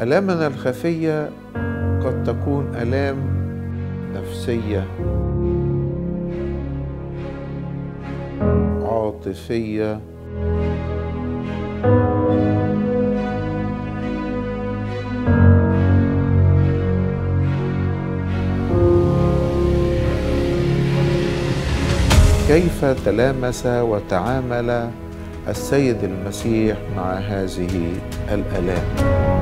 آلامنا الخفية قد تكون آلام نفسية عاطفية كيف تلامس وتعامل السيد المسيح مع هذه الالام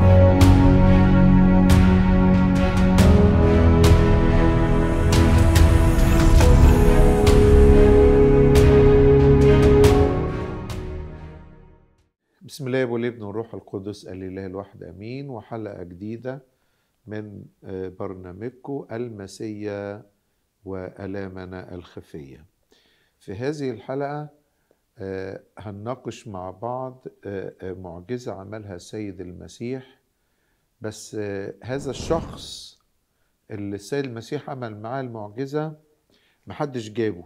بسم الله الابن والروح القدس الإله الواحد أمين وحلقة جديدة من آه، برنامجكم المسيا وألامنا الخفية في هذه الحلقة آه، هنناقش مع بعض آه، معجزة عملها السيد المسيح بس هذا الشخص اللي السيد المسيح عمل معاه المعجزة محدش جابه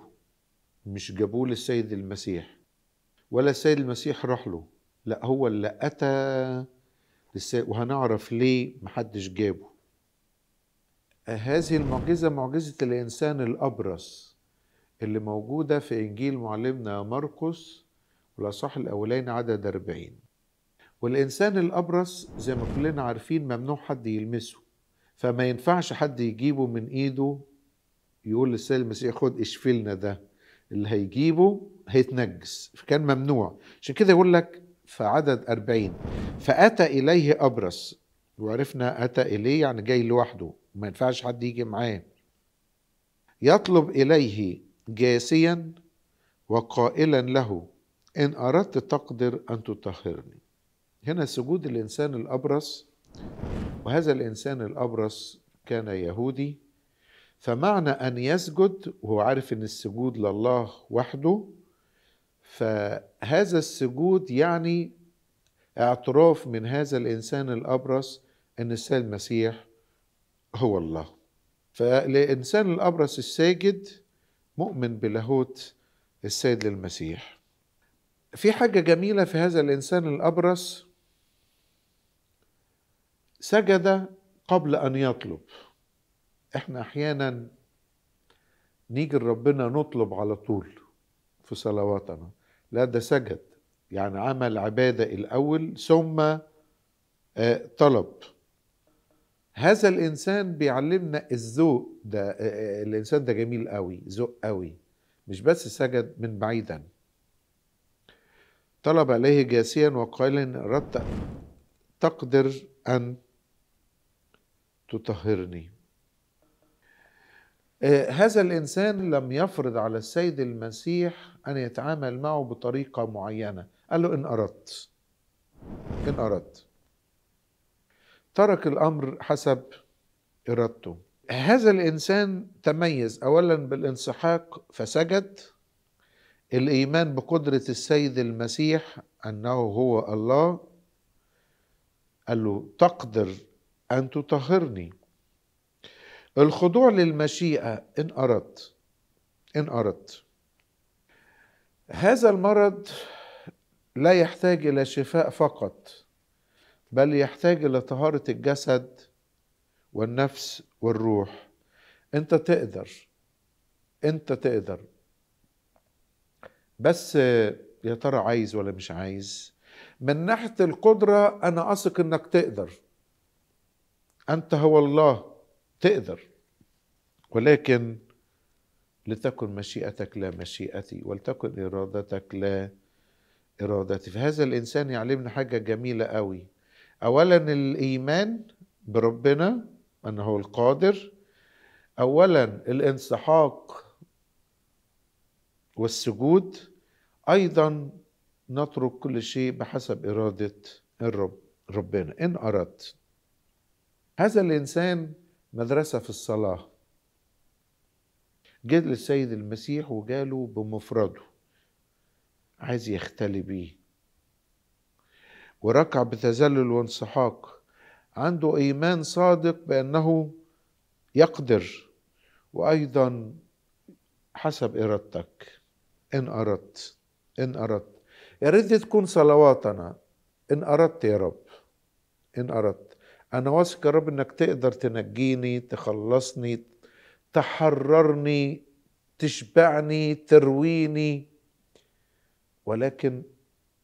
مش جابوه للسيد المسيح ولا السيد المسيح راح له لا هو اللي أتى وهنعرف ليه محدش جابه هذه المعجزة معجزة الإنسان الأبرص اللي موجودة في إنجيل معلمنا مرقس والأصح الأولين عدد 40 والإنسان الأبرص زي ما كلنا عارفين ممنوع حد يلمسه فما ينفعش حد يجيبه من إيده يقول للسيد المسيح خد اشفلنا ده اللي هيجيبه هيتنجس فكان ممنوع عشان كده يقول لك في عدد أربعين فأتى إليه أبرص وعرفنا أتى إليه يعني جاي لوحده ما ينفعش حد يجي معاه يطلب إليه جاسيا وقائلا له إن أردت تقدر أن تطهرني هنا سجود الإنسان الأبرص وهذا الإنسان الأبرص كان يهودي فمعنى أن يسجد وهو عارف أن السجود لله وحده فهذا السجود يعني اعتراف من هذا الانسان الابرص ان السيد المسيح هو الله فالانسان الابرص الساجد مؤمن بلاهوت السيد للمسيح في حاجه جميله في هذا الانسان الابرص سجد قبل ان يطلب احنا احيانا نيجي لربنا نطلب على طول في صلواتنا لا ده سجد يعني عمل عبادة الأول ثم آه، طلب هذا الإنسان بيعلمنا الذوق ده آه، آه، الإنسان ده جميل قوي ذوق قوي مش بس سجد من بعيدا طلب عليه جاسيا وقال إن أردت تقدر أن تطهرني هذا الإنسان لم يفرض على السيد المسيح أن يتعامل معه بطريقة معينة قال له إن أردت إن أردت ترك الأمر حسب إرادته هذا الإنسان تميز أولا بالانسحاق فسجد الإيمان بقدرة السيد المسيح أنه هو الله قال له تقدر أن تطهرني الخضوع للمشيئة إن أردت إن أردت هذا المرض لا يحتاج الى شفاء فقط بل يحتاج الى طهاره الجسد والنفس والروح انت تقدر انت تقدر بس يا ترى عايز ولا مش عايز من ناحيه القدره انا اثق انك تقدر انت هو الله تقدر ولكن لتكن مشيئتك لا مشيئتي ولتكن إرادتك لا إرادتي فهذا الإنسان يعلمنا حاجة جميلة قوي أولا الإيمان بربنا أنه القادر أولا الانسحاق والسجود أيضا نترك كل شيء بحسب إرادة الرب ربنا إن أردت هذا الإنسان مدرسة في الصلاة جه للسيد المسيح وجاله بمفرده عايز يختلي بيه وركع بتذلل وانسحاق عنده ايمان صادق بانه يقدر وايضا حسب ارادتك ان اردت ان اردت يا ريت تكون صلواتنا ان اردت يا رب ان اردت انا واثق يا رب انك تقدر تنجيني تخلصني تحررني تشبعني ترويني ولكن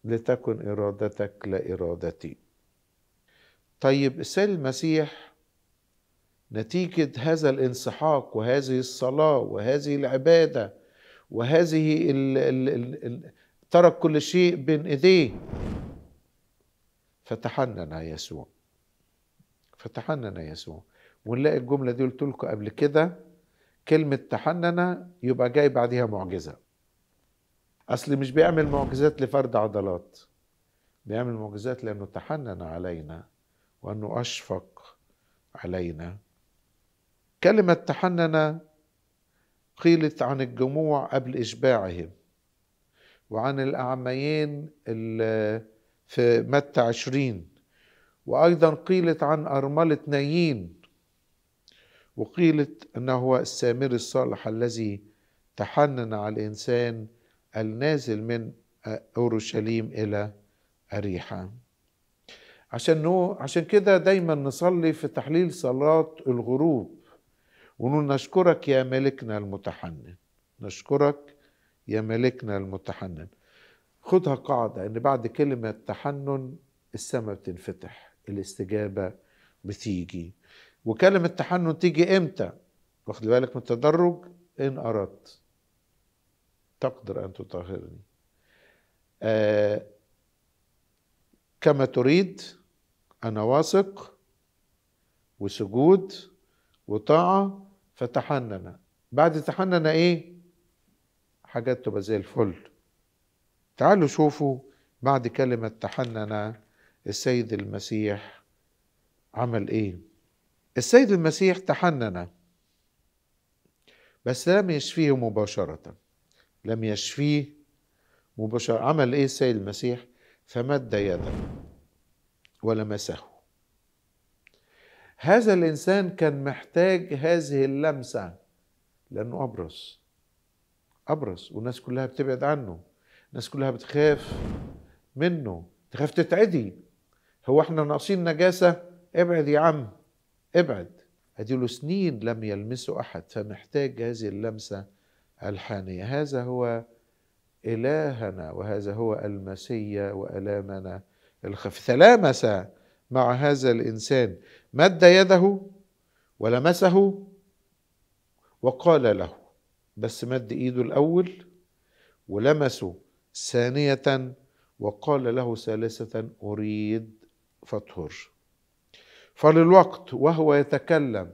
لتكن ارادتك لا ارادتي طيب السيد المسيح نتيجه هذا الانسحاق وهذه الصلاه وهذه العباده وهذه ال ال ال الـ ترك كل شيء بين ايديه فتحنن يسوع فتحنن يسوع ونلاقي الجمله دي قلت لكم قبل كده كلمة تحنن يبقى جاي بعدها معجزة أصل مش بيعمل معجزات لفرد عضلات بيعمل معجزات لأنه تحنن علينا وأنه أشفق علينا كلمة تحنن قيلت عن الجموع قبل إشباعهم وعن الأعميين في متى عشرين وأيضا قيلت عن أرملة نايين وقيلت أنه هو السامري الصالح الذي تحنن على الإنسان النازل من أورشليم إلى أريحة عشان, نو... عشان كده دايما نصلي في تحليل صلاة الغروب ونقول نشكرك يا ملكنا المتحنن نشكرك يا ملكنا المتحنن خدها قاعدة أن بعد كلمة تحنن السماء بتنفتح الاستجابة بتيجي وكلمة تحنن تيجي امتى واخد بالك من التدرج ان اردت تقدر ان تطهرني آه كما تريد انا واثق وسجود وطاعه فتحنن بعد تحنن ايه حاجات تبقى زي الفل تعالوا شوفوا بعد كلمه تحنن السيد المسيح عمل ايه السيد المسيح تحنن بس لم يشفيه مباشرة لم يشفيه مباشرة عمل ايه السيد المسيح فمد يده ولمسه هذا الانسان كان محتاج هذه اللمسه لانه ابرص ابرص والناس كلها بتبعد عنه الناس كلها بتخاف منه تخاف تتعدي هو احنا ناقصين نجاسه ابعد يا عم ابعد هذه له سنين لم يلمسه احد فمحتاج هذه اللمسه الحانيه هذا هو الهنا وهذا هو المسيا والامنا الخفي تلامس مع هذا الانسان مد يده ولمسه وقال له بس مد ايده الاول ولمسه ثانيه وقال له ثالثه اريد فاطهر فللوقت وهو يتكلم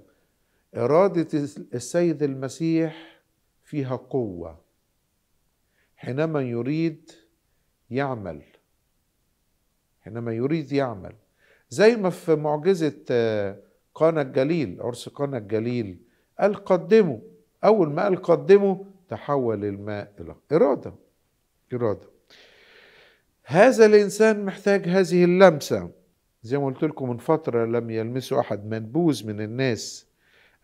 إرادة السيد المسيح فيها قوة حينما يريد يعمل حينما يريد يعمل زي ما في معجزة آه، قانا الجليل عرس قانا الجليل قال قدموا أول ما قال قدموا تحول الماء إلى إرادة إرادة هذا الإنسان محتاج هذه اللمسة زي ما قلت لكم من فترة لم يلمسه أحد منبوذ من الناس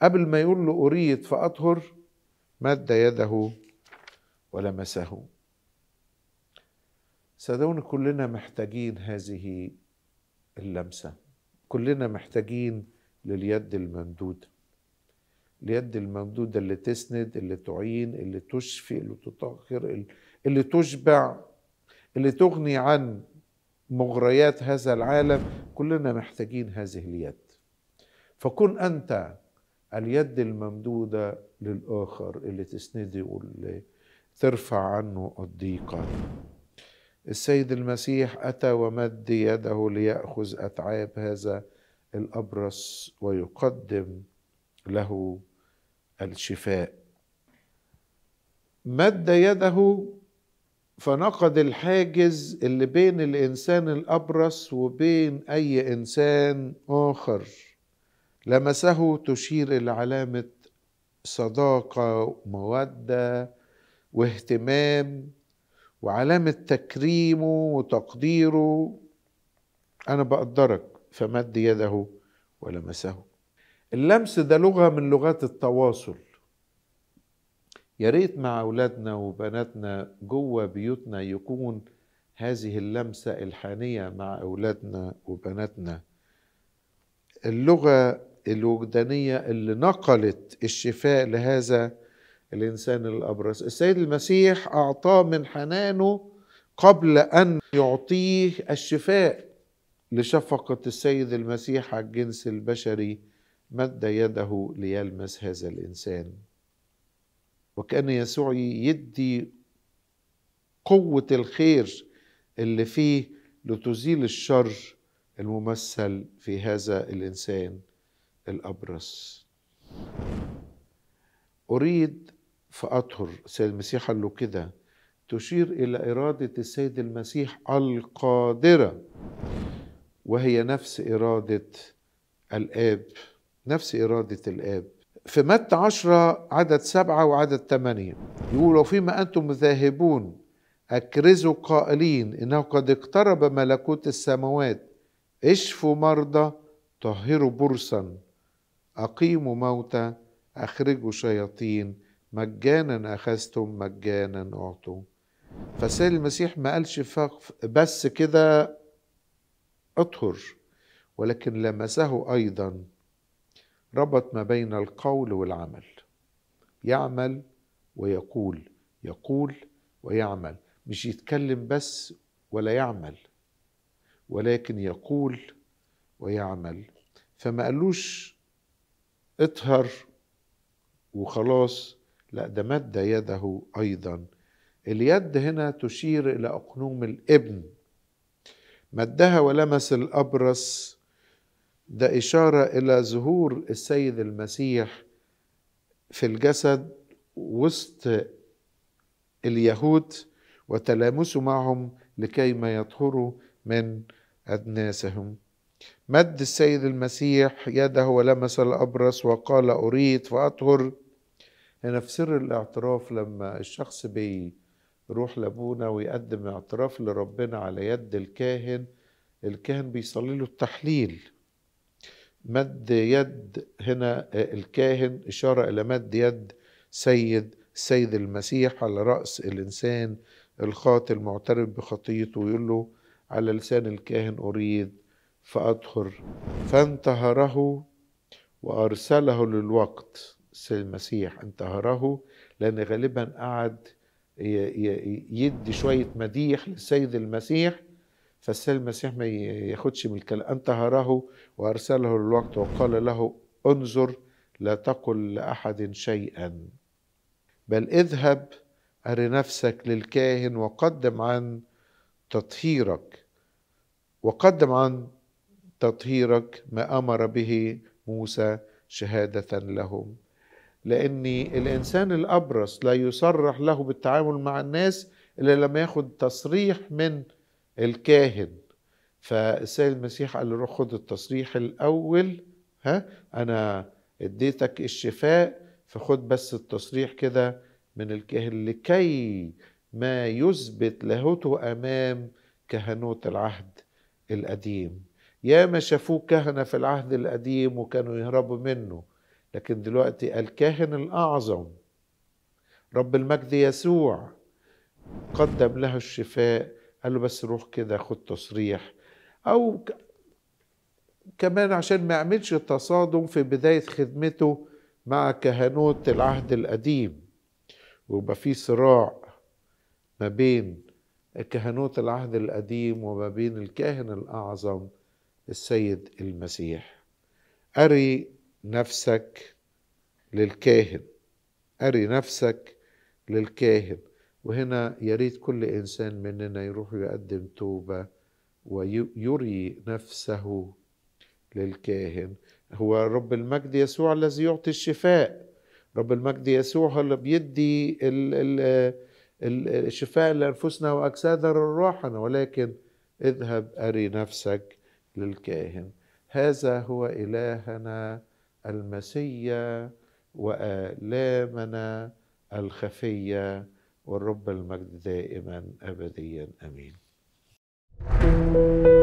قبل ما يقول له أريد فأطهر مد يده ولمسه صدقوني كلنا محتاجين هذه اللمسة كلنا محتاجين لليد الممدودة اليد الممدودة اللي تسند اللي تعين اللي تشفي اللي تطهر اللي تشبع اللي تغني عن مغريات هذا العالم كلنا محتاجين هذه اليد فكن أنت اليد الممدودة للآخر اللي تسنده واللي ترفع عنه الضيقة السيد المسيح أتى ومد يده ليأخذ أتعاب هذا الأبرص ويقدم له الشفاء مد يده فنقد الحاجز اللي بين الانسان الابرص وبين اي انسان اخر لمسه تشير الى علامه صداقه وموده واهتمام وعلامه تكريمه وتقديره انا بقدرك فمد يده ولمسه اللمس ده لغه من لغات التواصل يا ريت مع أولادنا وبناتنا جوه بيوتنا يكون هذه اللمسة الحانية مع أولادنا وبناتنا اللغة الوجدانية اللي نقلت الشفاء لهذا الإنسان الأبرص السيد المسيح أعطاه من حنانه قبل أن يعطيه الشفاء لشفقة السيد المسيح على الجنس البشري مد يده ليلمس هذا الإنسان وكأن يسوع يدي قوة الخير اللي فيه لتزيل الشر الممثل في هذا الإنسان الأبرص أريد فأطهر سيد المسيح قال له كده تشير إلى إرادة السيد المسيح القادرة وهي نفس إرادة الآب نفس إرادة الآب في متى عشرة عدد سبعة وعدد ثمانية يقول وفيما أنتم ذاهبون أكرزوا قائلين إنه قد اقترب ملكوت السماوات اشفوا مرضى طهروا برصا أقيموا موتى أخرجوا شياطين مجانا أخذتم مجانا أعطوا فسال المسيح ما قالش بس كده أطهر ولكن لمسه أيضا ربط ما بين القول والعمل يعمل ويقول يقول ويعمل مش يتكلم بس ولا يعمل ولكن يقول ويعمل فما قالوش اطهر وخلاص لا ده مد يده ايضا اليد هنا تشير الى اقنوم الابن مدها ولمس الابرص ده إشارة إلى ظهور السيد المسيح في الجسد وسط اليهود وتلامسه معهم لكي ما يطهروا من أدناسهم مد السيد المسيح يده ولمس الأبرص وقال أريد فأطهر هنا في سر الاعتراف لما الشخص بيروح لابونا ويقدم اعتراف لربنا على يد الكاهن الكاهن بيصلي له التحليل مد يد هنا آه، الكاهن إشارة إلى مد يد سيد السيد المسيح على رأس الإنسان الخاطئ المعترف بخطيته ويقول له على لسان الكاهن أريد فأدخل فانتهره وأرسله للوقت السيد المسيح انتهره لأن غالبا قعد يدي شوية مديح للسيد المسيح فالسيد المسيح ما ياخدش من الكلام انتهره وأرسله للوقت وقال له انظر لا تقل لأحد شيئا بل اذهب ار نفسك للكاهن وقدم عن تطهيرك وقدم عن تطهيرك ما أمر به موسى شهادة لهم لأن الإنسان الأبرص لا يصرح له بالتعامل مع الناس إلا لما ياخذ تصريح من الكاهن فالسيد المسيح قال له روح خد التصريح الاول ها انا اديتك الشفاء فخد بس التصريح كده من الكاهن لكي ما يثبت لاهوته امام كهنوت العهد القديم يا ما شافوه كهنة في العهد القديم وكانوا يهربوا منه لكن دلوقتي الكاهن الأعظم رب المجد يسوع قدم له الشفاء قال له بس روح كده خد تصريح او كمان عشان ما يعملش تصادم في بداية خدمته مع كهنوت العهد القديم ويبقى في صراع ما بين كهنوت العهد القديم وما بين الكاهن الأعظم السيد المسيح أري نفسك للكاهن أري نفسك للكاهن وهنا يا ريت كل انسان مننا يروح يقدم توبه ويري نفسه للكاهن هو رب المجد يسوع الذي يعطي الشفاء رب المجد يسوع هو اللي بيدي الشفاء لانفسنا واجسادنا للراحنا ولكن اذهب اري نفسك للكاهن هذا هو الهنا المسيا والامنا الخفيه والرب المجد دائما أبديا أمين thank you